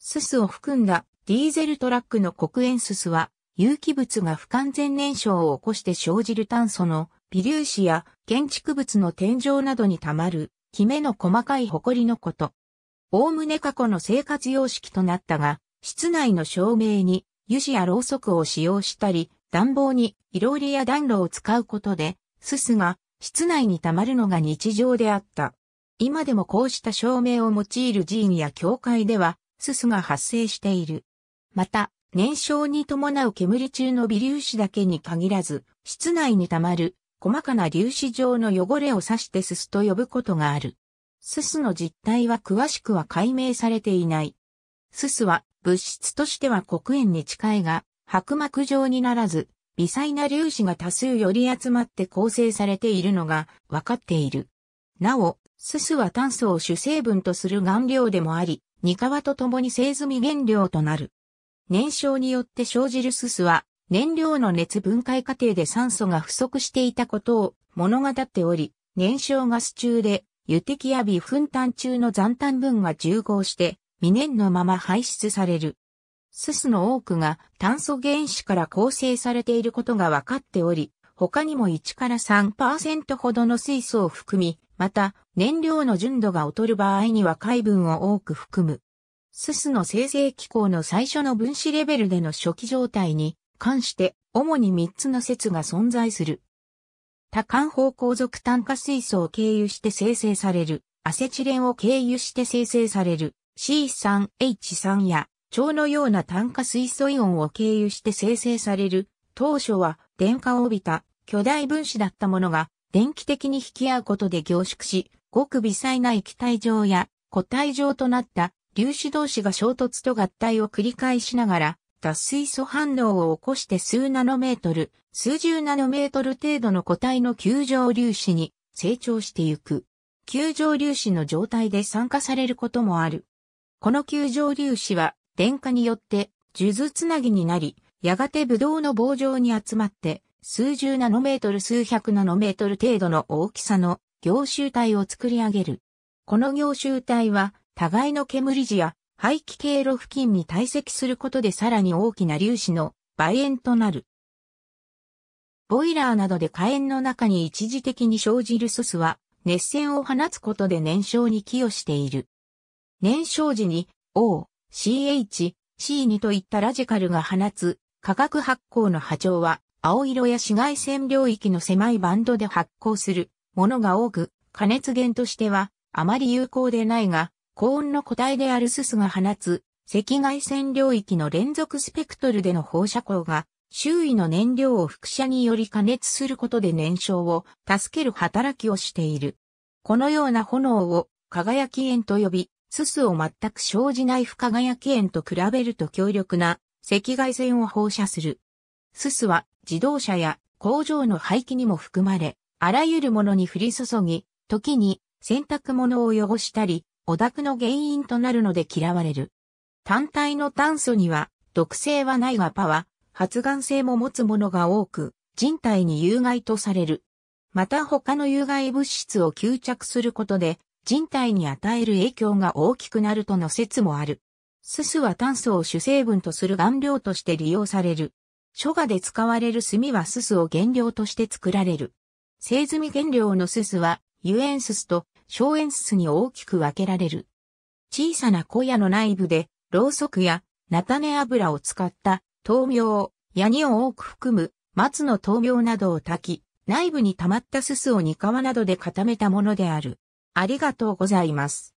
すすを含んだディーゼルトラックの黒煙すすは、有機物が不完全燃焼を起こして生じる炭素の微粒子や建築物の天井などに溜まる、きめの細かい埃のこと。おおむね過去の生活様式となったが、室内の照明に油脂やろうそくを使用したり、暖房にいろりや暖炉を使うことで、すすが室内に溜まるのが日常であった。今でもこうした照明を用いる寺院や教会では、すすが発生している。また、燃焼に伴う煙中の微粒子だけに限らず、室内に溜まる細かな粒子状の汚れを指してすすと呼ぶことがある。すすの実態は詳しくは解明されていない。すすは物質としては黒煙に近いが、白膜状にならず、微細な粒子が多数より集まって構成されているのが分かっている。なお、すすは炭素を主成分とする顔料でもあり、煮皮と共に製済み原料となる。燃焼によって生じるすすは、燃料の熱分解過程で酸素が不足していたことを物語っており、燃焼ガス中で、油滴や微粉炭中の残炭分が重合して、未燃のまま排出される。すすの多くが炭素原子から構成されていることが分かっており、他にも1から3%ほどの水素を含み、また、燃料の純度が劣る場合には海分を多く含む。ススの生成機構の最初の分子レベルでの初期状態に関して、主に3つの説が存在する。多環方向属炭化水素を経由して生成される、アセチレンを経由して生成される、C3H3 や、腸のような炭化水素イオンを経由して生成される、当初は電荷を帯びた巨大分子だったものが、電気的に引き合うことで凝縮し、ごく微細な液体状や固体状となった粒子同士が衝突と合体を繰り返しながら、脱水素反応を起こして数ナノメートル、数十ナノメートル程度の固体の球状粒子に成長してゆく。球状粒子の状態で酸化されることもある。この球状粒子は電化によって数珠つなぎになり、やがてブドウの棒状に集まって数十ナノメートル数百ナノメートル程度の大きさの凝集体を作り上げる。この凝集体は互いの煙時や排気経路付近に堆積することでさらに大きな粒子の倍炎となる。ボイラーなどで火炎の中に一時的に生じる素スは熱線を放つことで燃焼に寄与している。燃焼時に O、CH、C2 といったラジカルが放つ化学発光の波長は青色や紫外線領域の狭いバンドで発光するものが多く、加熱源としてはあまり有効でないが、高温の個体であるススが放つ赤外線領域の連続スペクトルでの放射光が周囲の燃料を副射により加熱することで燃焼を助ける働きをしている。このような炎を輝き炎と呼び、ススを全く生じない不輝き炎と比べると強力な赤外線を放射する。すすは自動車や工場の廃棄にも含まれ、あらゆるものに降り注ぎ、時に洗濯物を汚したり、汚濁の原因となるので嫌われる。単体の炭素には毒性はないがパワー、発がん性も持つものが多く、人体に有害とされる。また他の有害物質を吸着することで、人体に与える影響が大きくなるとの説もある。ススは炭素を主成分とする顔料として利用される。書画で使われる墨はすすを原料として作られる。製墨原料のすすは、油塩すすと小塩すすに大きく分けられる。小さな小屋の内部で、ろうそくや菜種油を使った豆苗、ヤニを多く含む松の豆苗などを炊き、内部に溜まったすすを煮皮などで固めたものである。ありがとうございます。